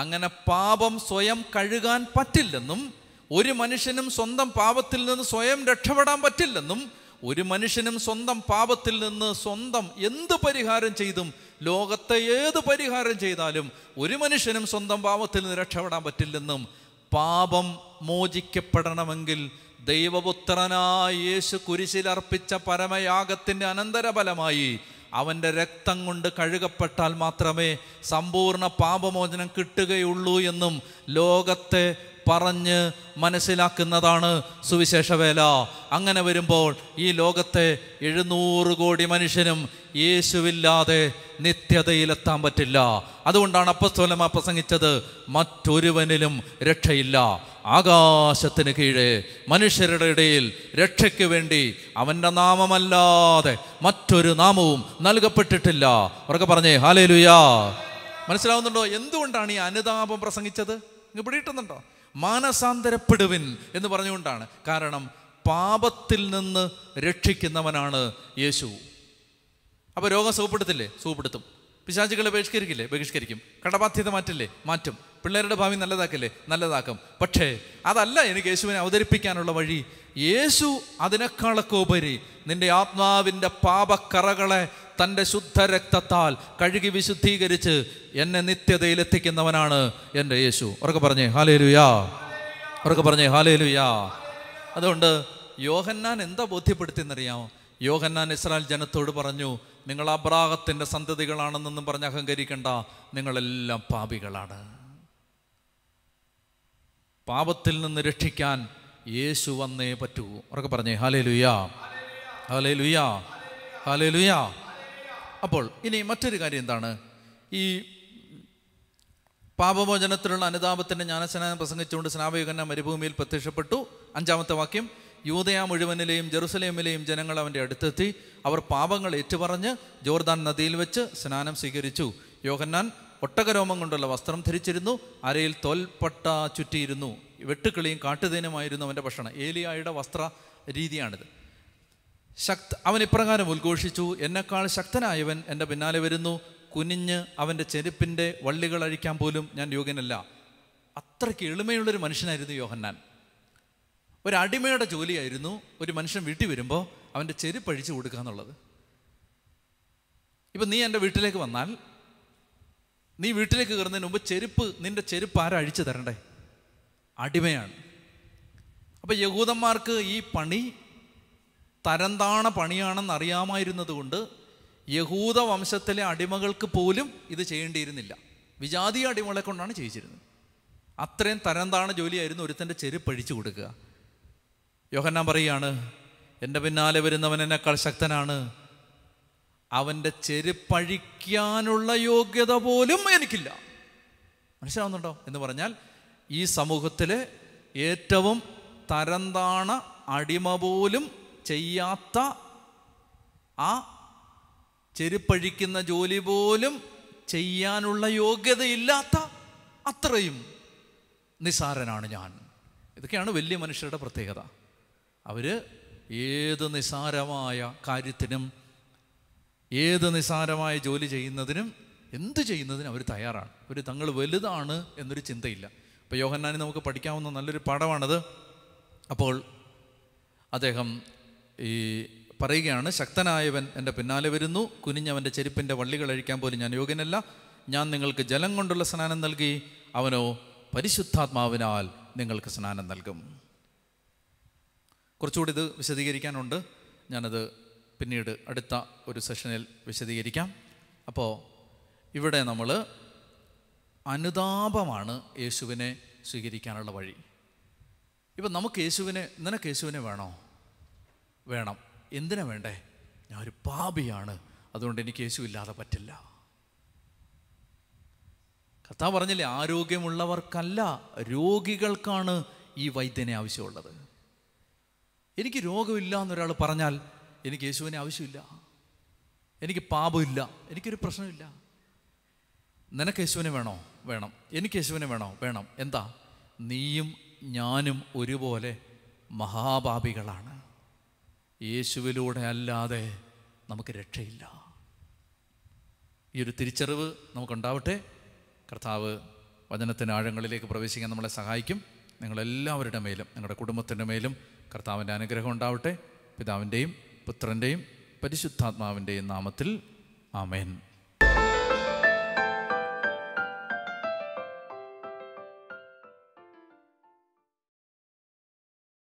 അങ്ങനെ പാപം സ്വയം കഴുകാൻ പറ്റില്ലെന്നും ഒരു മനുഷ്യനും സ്വന്തം പാപത്തിൽ നിന്ന് സ്വയം രക്ഷപ്പെടാൻ പറ്റില്ലെന്നും ഒരു മനുഷ്യനും സ്വന്തം പാപത്തിൽ നിന്ന് സ്വന്തം എന്ത് പരിഹാരം ചെയ്തും ലോകത്തെ ഏത് പരിഹാരം ചെയ്താലും ഒരു മനുഷ്യനും സ്വന്തം പാപത്തിൽ നിന്ന് രക്ഷപ്പെടാൻ പറ്റില്ലെന്നും പാപം മോചിക്കപ്പെടണമെങ്കിൽ ദൈവപുത്രനായ യേശു കുരിശിലർപ്പിച്ച പരമയാഗത്തിൻ്റെ അനന്തരഫലമായി അവൻ്റെ രക്തം കൊണ്ട് കഴുകപ്പെട്ടാൽ മാത്രമേ സമ്പൂർണ്ണ പാപമോചനം കിട്ടുകയുള്ളൂ എന്നും ലോകത്തെ പറഞ്ഞ് മനസ്സിലാക്കുന്നതാണ് സുവിശേഷവേല അങ്ങനെ വരുമ്പോൾ ഈ ലോകത്തെ എഴുന്നൂറ് കോടി മനുഷ്യനും യേശുവില്ലാതെ നിത്യതയിലെത്താൻ പറ്റില്ല അതുകൊണ്ടാണ് അപ്പസ്തോലമ പ്രസംഗിച്ചത് മറ്റൊരുവനിലും രക്ഷയില്ല ആകാശത്തിന് കീഴെ മനുഷ്യരുടെ ഇടയിൽ രക്ഷയ്ക്ക് വേണ്ടി അവൻ്റെ നാമമല്ലാതെ മറ്റൊരു നാമവും നൽകപ്പെട്ടിട്ടില്ല ഉറക്കെ പറഞ്ഞേ ഹാലേ ലുയാ മനസ്സിലാവുന്നുണ്ടോ എന്തുകൊണ്ടാണ് ഈ അനുതാപം പ്രസംഗിച്ചത് ഇങ്ങ് പിടിയിട്ടുന്നുണ്ടോ മാനസാന്തരപ്പെടുവിൻ എന്ന് പറഞ്ഞുകൊണ്ടാണ് കാരണം പാപത്തിൽ നിന്ന് രക്ഷിക്കുന്നവനാണ് യേശു അപ്പോൾ രോഗം സുഖപ്പെടുത്തില്ലേ സുഖപ്പെടുത്തും പിശാചുകളെ ബഹിഷ്കരിക്കില്ലേ ബഹിഷ്കരിക്കും കടബാധ്യത മാറ്റില്ലേ മാറ്റും പിള്ളേരുടെ ഭാവി നല്ലതാക്കല്ലേ നല്ലതാക്കും പക്ഷേ അതല്ല എനിക്ക് യേശുവിനെ അവതരിപ്പിക്കാനുള്ള വഴി യേശു അതിനേക്കാളൊക്കെ ഉപരി നിന്റെ ആത്മാവിൻ്റെ പാപക്കറകളെ തൻ്റെ ശുദ്ധരക്തത്താൽ കഴുകി വിശുദ്ധീകരിച്ച് എന്നെ നിത്യതയിലെത്തിക്കുന്നവനാണ് എൻ്റെ യേശു ഉറക്കെ പറഞ്ഞേ ഹാലേലുയാ ഉറക്കെ പറഞ്ഞേ ഹാലേലുയാ അതുകൊണ്ട് യോഹന്നാൻ എന്താ ബോധ്യപ്പെടുത്തിയെന്നറിയാമോ യോഹന്നാൻ ഇസ്രായേൽ ജനത്തോട് പറഞ്ഞു നിങ്ങൾ അബ്രാഹത്തിൻ്റെ സന്തതികളാണെന്നൊന്നും പറഞ്ഞ് അഹങ്കരിക്കേണ്ട നിങ്ങളെല്ലാം പാപികളാണ് പാപത്തിൽ നിന്ന് രക്ഷിക്കാൻ യേശു വന്നേ പറ്റൂ ഉറക്കെ പറഞ്ഞേ ഹാലേ ലുയാ ഹാലേ ലുയാ ഹാലേ ലുയാ അപ്പോൾ ഇനി മറ്റൊരു കാര്യം എന്താണ് ഈ പാപമോചനത്തിലുള്ള അനുതാപത്തിൻ്റെ ജ്ഞാനസ്നാനം പ്രസംഗിച്ചുകൊണ്ട് സ്നാപയുഗന്ന മരുഭൂമിയിൽ പ്രത്യക്ഷപ്പെട്ടു അഞ്ചാമത്തെ വാക്യം യൂതയാ മുഴുവനിലെയും ജെറുസലേമിലെയും ജനങ്ങൾ അവൻ്റെ അടുത്തെത്തി അവർ പാപങ്ങൾ ഏറ്റുപറഞ്ഞ് ജോർദാൻ നദിയിൽ വെച്ച് സ്നാനം സ്വീകരിച്ചു യോഹന്നാൻ ഒട്ടകരോമം കൊണ്ടുള്ള വസ്ത്രം ധരിച്ചിരുന്നു അരയിൽ തോൽപ്പട്ട ചുറ്റിയിരുന്നു വെട്ടുക്കിളിയും കാട്ടുതേനുമായിരുന്നു അവൻ്റെ ഭക്ഷണം ഏലിയായുടെ വസ്ത്ര രീതിയാണിത് ശക്ത അവൻ ഇപ്രകാരം ഉദ്ഘോഷിച്ചു എന്നെക്കാൾ ശക്തനായവൻ എൻ്റെ പിന്നാലെ വരുന്നു കുനിഞ്ഞ് അവൻ്റെ ചെരുപ്പിൻ്റെ വള്ളികൾ അഴിക്കാൻ പോലും ഞാൻ യോഗ്യനല്ല അത്രയ്ക്ക് എളിമയുള്ളൊരു മനുഷ്യനായിരുന്നു യോഹന്നാൻ ഒരു അടിമയുടെ ജോലിയായിരുന്നു ഒരു മനുഷ്യൻ വീട്ടിൽ വരുമ്പോൾ അവൻ്റെ ചെരുപ്പ് അഴിച്ചു കൊടുക്കുക എന്നുള്ളത് ഇപ്പം നീ എൻ്റെ വീട്ടിലേക്ക് വന്നാൽ നീ വീട്ടിലേക്ക് കയറുന്നതിന് മുമ്പ് ചെരുപ്പ് നിൻ്റെ ചെരുപ്പ് ആരാ അഴിച്ചു തരണ്ടേ അടിമയാണ് അപ്പോൾ യഹൂദന്മാർക്ക് ഈ പണി തരന്താണ പണിയാണെന്ന് അറിയാമായിരുന്നത് കൊണ്ട് യഹൂദ വംശത്തിലെ അടിമകൾക്ക് പോലും ഇത് ചെയ്യേണ്ടിയിരുന്നില്ല വിജാതീയ അടിമകളെ കൊണ്ടാണ് ചെയ്യിച്ചിരുന്നത് അത്രയും തരംതാണ ജോലിയായിരുന്നു ഒരുത്തൻ്റെ ചെരുപ്പ് അഴിച്ചു കൊടുക്കുക യോഹന്നാൻ പറയുകയാണ് എൻ്റെ പിന്നാലെ വരുന്നവൻ എന്നെക്കാൾ ശക്തനാണ് അവൻ്റെ ചെരുപ്പഴിക്കാനുള്ള യോഗ്യത പോലും എനിക്കില്ല മനസ്സിലാവുന്നുണ്ടോ എന്ന് പറഞ്ഞാൽ ഈ സമൂഹത്തിലെ ഏറ്റവും തരംതാണ അടിമ പോലും ചെയ്യാത്ത ആ ചെരുപ്പഴിക്കുന്ന ജോലി പോലും ചെയ്യാനുള്ള യോഗ്യതയില്ലാത്ത അത്രയും നിസാരനാണ് ഞാൻ ഇതൊക്കെയാണ് വലിയ മനുഷ്യരുടെ പ്രത്യേകത അവർ ഏത് നിസാരമായ കാര്യത്തിനും ഏത് നിസ്സാരമായ ജോലി ചെയ്യുന്നതിനും എന്ത് ചെയ്യുന്നതിനും അവർ തയ്യാറാണ് അവർ തങ്ങൾ വലുതാണ് എന്നൊരു ചിന്തയില്ല അപ്പോൾ യോഹന്നാനി നമുക്ക് പഠിക്കാവുന്ന നല്ലൊരു പാഠമാണത് അപ്പോൾ അദ്ദേഹം ഈ പറയുകയാണ് ശക്തനായവൻ എൻ്റെ പിന്നാലെ വരുന്നു കുനിഞ്ഞവൻ്റെ ചെരുപ്പിൻ്റെ വള്ളികൾ അഴിക്കാൻ പോലും ഞാൻ യോഗ്യനല്ല ഞാൻ നിങ്ങൾക്ക് ജലം കൊണ്ടുള്ള സ്നാനം നൽകി അവനോ പരിശുദ്ധാത്മാവിനാൽ നിങ്ങൾക്ക് സ്നാനം നൽകും കുറച്ചുകൂടി ഇത് വിശദീകരിക്കാനുണ്ട് ഞാനത് പിന്നീട് അടുത്ത ഒരു സെഷനിൽ വിശദീകരിക്കാം അപ്പോൾ ഇവിടെ നമ്മൾ അനുതാപമാണ് യേശുവിനെ സ്വീകരിക്കാനുള്ള വഴി ഇപ്പം നമുക്ക് യേശുവിനെ നിനക്ക് യേശുവിനെ വേണോ വേണം എന്തിനാ വേണ്ടേ ഞാൻ ഒരു പാപിയാണ് അതുകൊണ്ട് എനിക്ക് യേശു ഇല്ലാതെ പറ്റില്ല കർത്താവ് പറഞ്ഞില്ലേ ആരോഗ്യമുള്ളവർക്കല്ല രോഗികൾക്കാണ് ഈ വൈദ്യനെ ആവശ്യമുള്ളത് എനിക്ക് രോഗമില്ല എന്നൊരാൾ പറഞ്ഞാൽ എനിക്ക് യേശുവിനെ ആവശ്യമില്ല എനിക്ക് പാപമില്ല എനിക്കൊരു പ്രശ്നമില്ല നിനക്ക് യേശുവിനെ വേണോ വേണം എനിക്ക് യേശുവിനെ വേണോ വേണം എന്താ നീയും ഞാനും ഒരുപോലെ മഹാപാപികളാണ് യേശുവിലൂടെ അല്ലാതെ നമുക്ക് രക്ഷയില്ല ഈ ഒരു തിരിച്ചറിവ് നമുക്കുണ്ടാവട്ടെ കർത്താവ് വചനത്തിന് ആഴങ്ങളിലേക്ക് പ്രവേശിക്കാൻ നമ്മളെ സഹായിക്കും നിങ്ങളെല്ലാവരുടെ മേലും നിങ്ങളുടെ കുടുംബത്തിൻ്റെ മേലും കർത്താവിൻ്റെ അനുഗ്രഹം ഉണ്ടാവട്ടെ പിതാവിൻ്റെയും പുത്രൻ്റെയും പരിശുദ്ധാത്മാവിൻ്റെയും നാമത്തിൽ ആമേൻ